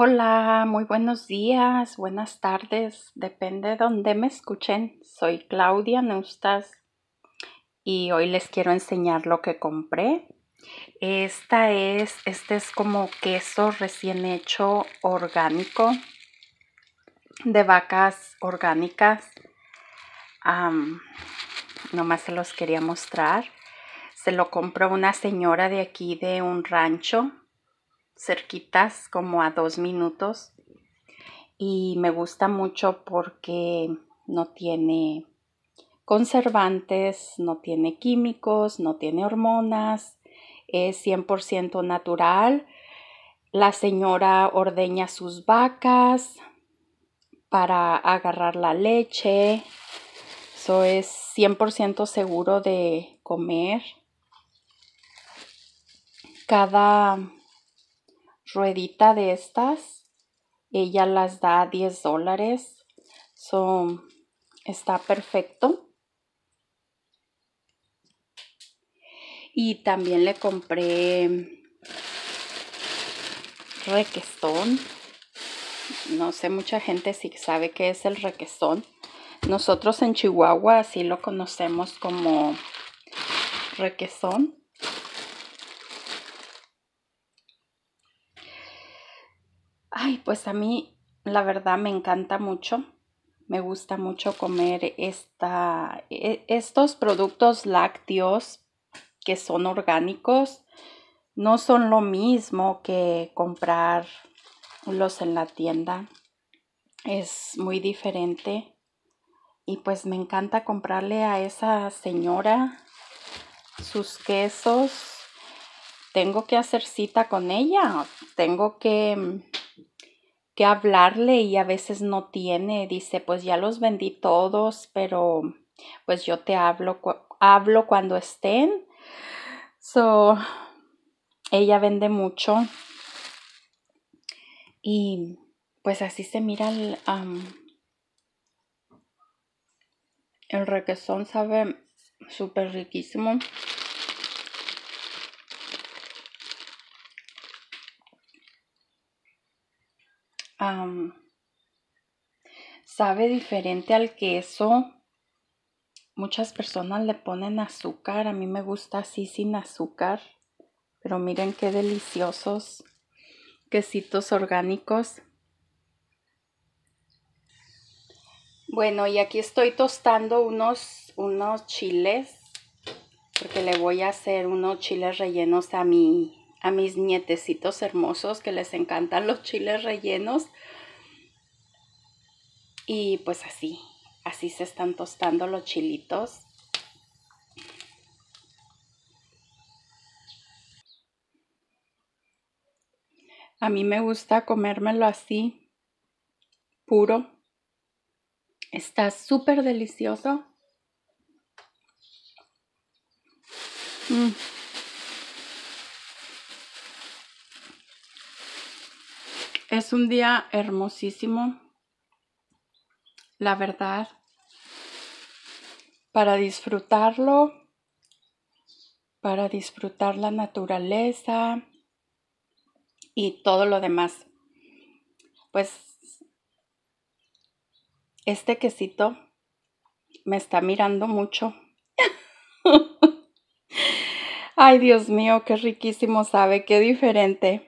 Hola, muy buenos días, buenas tardes, depende de dónde me escuchen. Soy Claudia Neustas y hoy les quiero enseñar lo que compré. Esta es, este es como queso recién hecho orgánico de vacas orgánicas. No nomás se los quería mostrar. Se lo compró una señora de aquí de un rancho cerquitas, como a dos minutos. Y me gusta mucho porque no tiene conservantes, no tiene químicos, no tiene hormonas, es 100% natural. La señora ordeña sus vacas para agarrar la leche. Eso es 100% seguro de comer. Cada ruedita de estas. Ella las da a 10 dólares. So, está perfecto. Y también le compré requestón. No sé, mucha gente si sabe qué es el requestón. Nosotros en Chihuahua así lo conocemos como requesón. Ay, pues a mí la verdad me encanta mucho. Me gusta mucho comer esta, e, estos productos lácteos que son orgánicos. No son lo mismo que comprarlos en la tienda. Es muy diferente. Y pues me encanta comprarle a esa señora sus quesos. Tengo que hacer cita con ella. Tengo que que hablarle y a veces no tiene. Dice, pues ya los vendí todos, pero pues yo te hablo, hablo cuando estén. So, ella vende mucho. Y pues así se mira el, el requesón, sabe súper riquísimo. sabe diferente al queso. Muchas personas le ponen azúcar, a mí me gusta así sin azúcar, pero miren qué deliciosos quesitos orgánicos. Bueno, y aquí estoy tostando unos, unos chiles, porque le voy a hacer unos chiles rellenos a mi a mis nietecitos hermosos que les encantan los chiles rellenos. Y pues así, así se están tostando los chilitos. A mí me gusta comérmelo así, puro. Está súper delicioso. Mm. Es un día hermosísimo, la verdad, para disfrutarlo, para disfrutar la naturaleza y todo lo demás. Pues este quesito me está mirando mucho. Ay, Dios mío, qué riquísimo sabe, qué diferente.